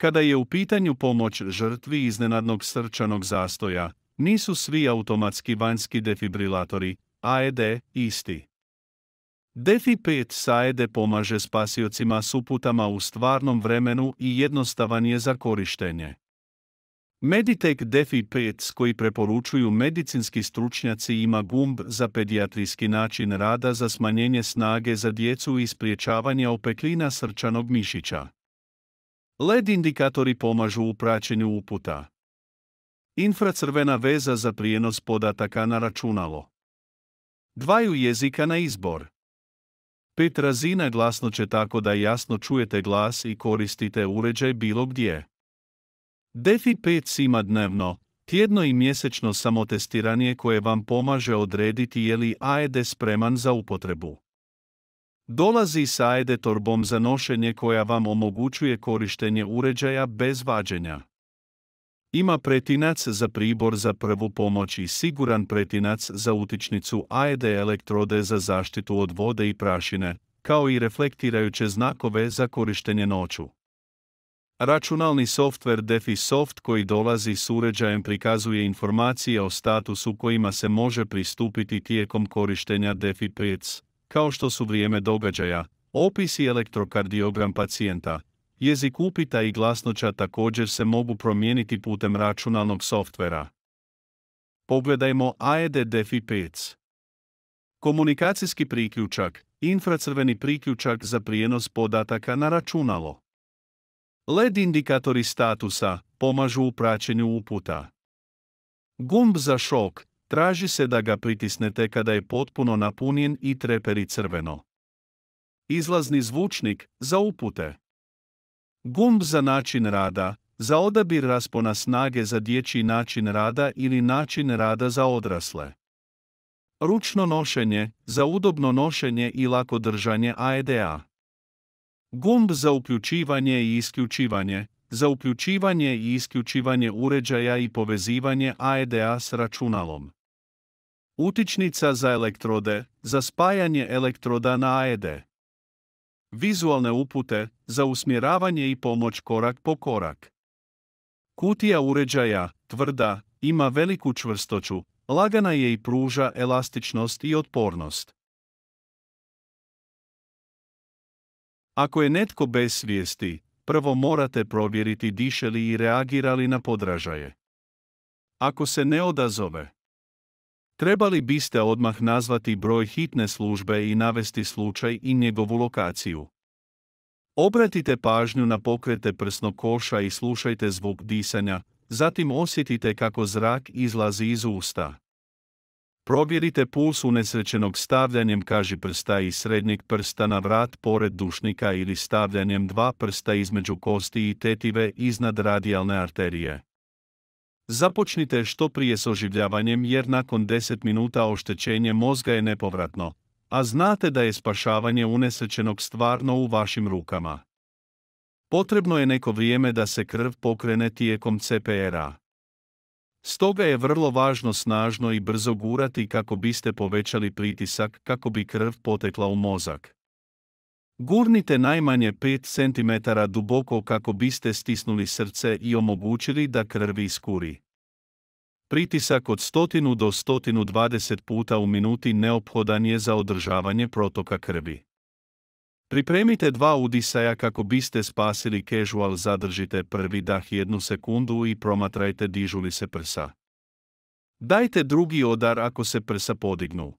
Kada je u pitanju pomoć žrtvi iznenadnog srčanog zastoja, nisu svi automatski vanjski defibrilatori, AED, isti. Defi 5 AED pomaže spasiocima s uputama u stvarnom vremenu i jednostavan je za korištenje. Meditech Defi 5 koji preporučuju medicinski stručnjaci ima gumb za pedijatrijski način rada za smanjenje snage za djecu i spriječavanje opeklina srčanog mišića. LED indikatori pomažu u praćenju uputa. Infracrvena veza za prijenos podataka na računalo. Dvaju jezika na izbor. Pet razina će tako da jasno čujete glas i koristite uređaj bilo gdje. DeFi 5 sima dnevno, tjedno i mjesečno samotestiranje koje vam pomaže odrediti je li AED e spreman za upotrebu. Dolazi sa ajde torbom za nošenje koja vam omogućuje korištenje uređaja bez vađenja. Ima pretinac za pribor za prvu pomoć i siguran pretinac za utičnicu AED elektrode za zaštitu od vode i prašine, kao i reflektirajuće znakove za korištenje noću. Računalni softver Soft koji dolazi s uređajem prikazuje informacije o statusu kojima se može pristupiti tijekom korištenja Pits, kao što su vrijeme događaja, opis i elektrokardiogram pacijenta, jezik upita i glasnoća također se mogu promijeniti putem računalnog softvera. Pogledajmo AED DEFI Komunikacijski priključak, infracrveni priključak za prijenos podataka na računalo. LED indikatori statusa pomažu u praćenju uputa. Gumb za šok Traži se da ga pritisnete kada je potpuno napunjen i treperi crveno. Izlazni zvučnik za upute. Gumb za način rada, za odabir raspona snage za dječji način rada ili način rada za odrasle. Ručno nošenje, za udobno nošenje i lako držanje AEDA. E Gumb za uključivanje i isključivanje, za uključivanje i isključivanje uređaja i povezivanje AEDA e s računalom. Utičnica za elektrode, za spajanje elektroda na AED. Vizualne upute, za usmjeravanje i pomoć korak po korak. Kutija uređaja, tvrda, ima veliku čvrstoću, lagana je i pruža elastičnost i otpornost. Ako je netko bez svijesti, prvo morate provjeriti diše li i reagirali na podražaje. Ako se ne odazove, Trebali biste odmah nazvati broj hitne službe i navesti slučaj i njegovu lokaciju. Obratite pažnju na pokrete prsnog koša i slušajte zvuk disanja, zatim osjetite kako zrak izlazi iz usta. Provjerite puls unesrećenog stavljanjem kaži prsta i srednjeg prsta na vrat pored dušnika ili stavljanjem dva prsta između kosti i tetive iznad radijalne arterije. Započnite što prije s oživljavanjem jer nakon 10 minuta oštećenje mozga je nepovratno, a znate da je spašavanje unesrećenog stvarno u vašim rukama. Potrebno je neko vrijeme da se krv pokrene tijekom CPR-a. Stoga je vrlo važno snažno i brzo gurati kako biste povećali pritisak kako bi krv potekla u mozak. Gurnite najmanje 5 cm duboko kako biste stisnuli srce i omogućili da krvi iskuri. Pritisak od 100 do 120 puta u minuti neophodan je za održavanje protoka krvi. Pripremite dva udisaja kako biste spasili casual zadržite prvi dah jednu sekundu i promatrajte dižu li se prsa. Dajte drugi odar ako se prsa podignu.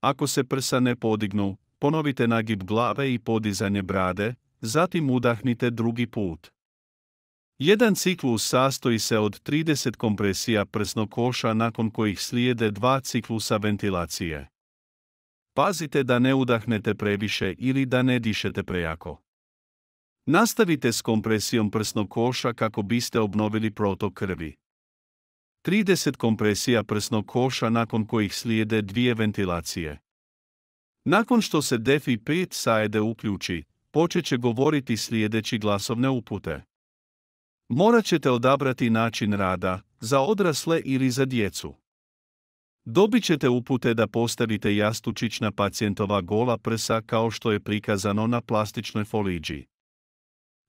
Ako se prsa ne podignu, ponovite nagib glave i podizanje brade, zatim udahnite drugi put. Jedan ciklus sastoji se od 30 kompresija prsnog koša nakon kojih slijede dva ciklusa ventilacije. Pazite da ne udahnete previše ili da ne dišete prejako. Nastavite s kompresijom prsnog koša kako biste obnovili protok krvi. 30 kompresija prsnog koša nakon kojih slijede dvije ventilacije. Nakon što se DeFi 5 sajede uključi, počet će govoriti sljedeći glasovne upute. Morat ćete odabrati način rada, za odrasle ili za djecu. Dobit ćete upute da postavite jastučić na pacijentova gola prsa kao što je prikazano na plastičnoj foliđi.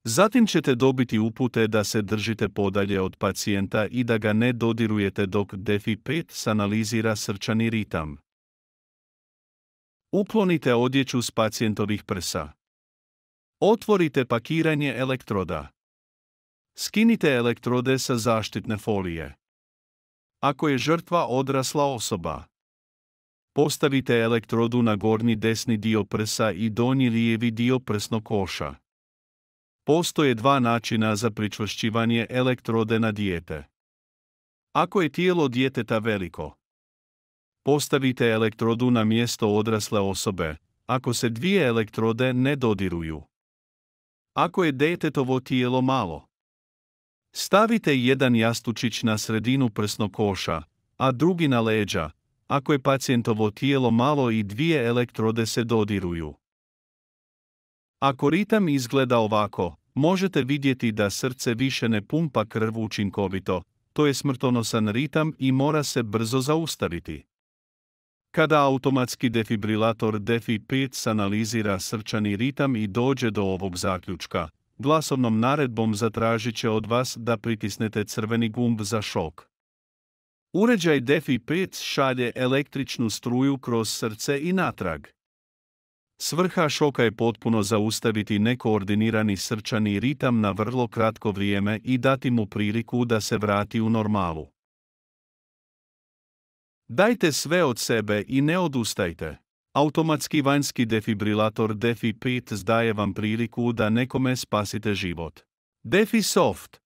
Zatim ćete dobiti upute da se držite podalje od pacijenta i da ga ne dodirujete dok DeFi 5 sanalizira srčani ritam. Uklonite odjeću s pacijentovih prsa. Otvorite pakiranje elektroda. Skinite elektrode sa zaštitne folije. Ako je žrtva odrasla osoba, postavite elektrodu na gornji desni dio prsa i donji lijevi dio prsnog koša. Postoje dva načina za pričvršćivanje elektrode na dijete. Ako je tijelo djeteta veliko, Postavite elektrodu na mjesto odrasle osobe, ako se dvije elektrode ne dodiruju. Ako je detetovo tijelo malo, stavite jedan jastučić na sredinu koša, a drugi na leđa, ako je pacijentovo tijelo malo i dvije elektrode se dodiruju. Ako ritam izgleda ovako, možete vidjeti da srce više ne pumpa krv učinkovito, to je smrtonosan ritam i mora se brzo zaustaviti. Kada automatski defibrilator DeFi-5 analizira srčani ritam i dođe do ovog zaključka, glasovnom naredbom zatražit će od vas da pritisnete crveni gumb za šok. Uređaj DeFi-5 šalje električnu struju kroz srce i natrag. Svrha šoka je potpuno zaustaviti nekoordinirani srčani ritam na vrlo kratko vrijeme i dati mu priliku da se vrati u normalu. Dajte sve od sebe i ne odustajte. Automatski vanjski defibrilator DefiPit zdaje vam priliku da nekome spasite život. DefiSoft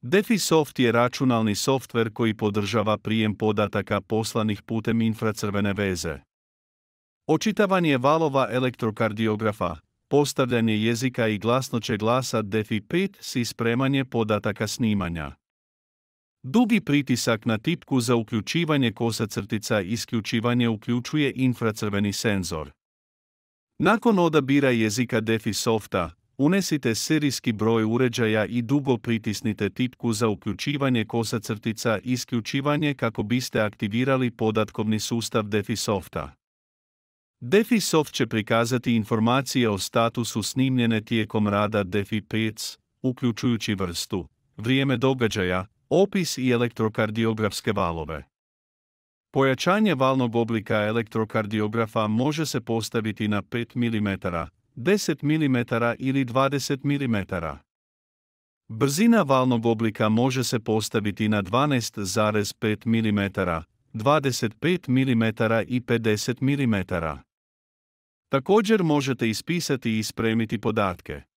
DefiSoft je računalni softver koji podržava prijem podataka poslanih putem infracrvene veze. Očitavanje valova elektrokardiografa, postavljanje jezika i glasnoće glasa DefiPit si spremanje podataka snimanja. Dugi pritisak na tipku za uključivanje kosa crtica isključivanje uključuje infracrveni senzor. Nakon odabira jezika DeFi softa, unesite serijski broj uređaja i dugo pritisnite tipku za uključivanje kosa crtica isključivanje kako biste aktivirali podatkovni sustav DeFi softa. soft će prikazati informacije o statusu snimljene tijekom rada DeFi uključujući vrstu, vrijeme događaja, Opis i elektrokardiografske valove Pojačanje valnog oblika elektrokardiografa može se postaviti na 5 mm, 10 mm ili 20 mm. Brzina valnog oblika može se postaviti na 12,5 mm, 25 mm i 50 mm. Također možete ispisati i spremiti podatke.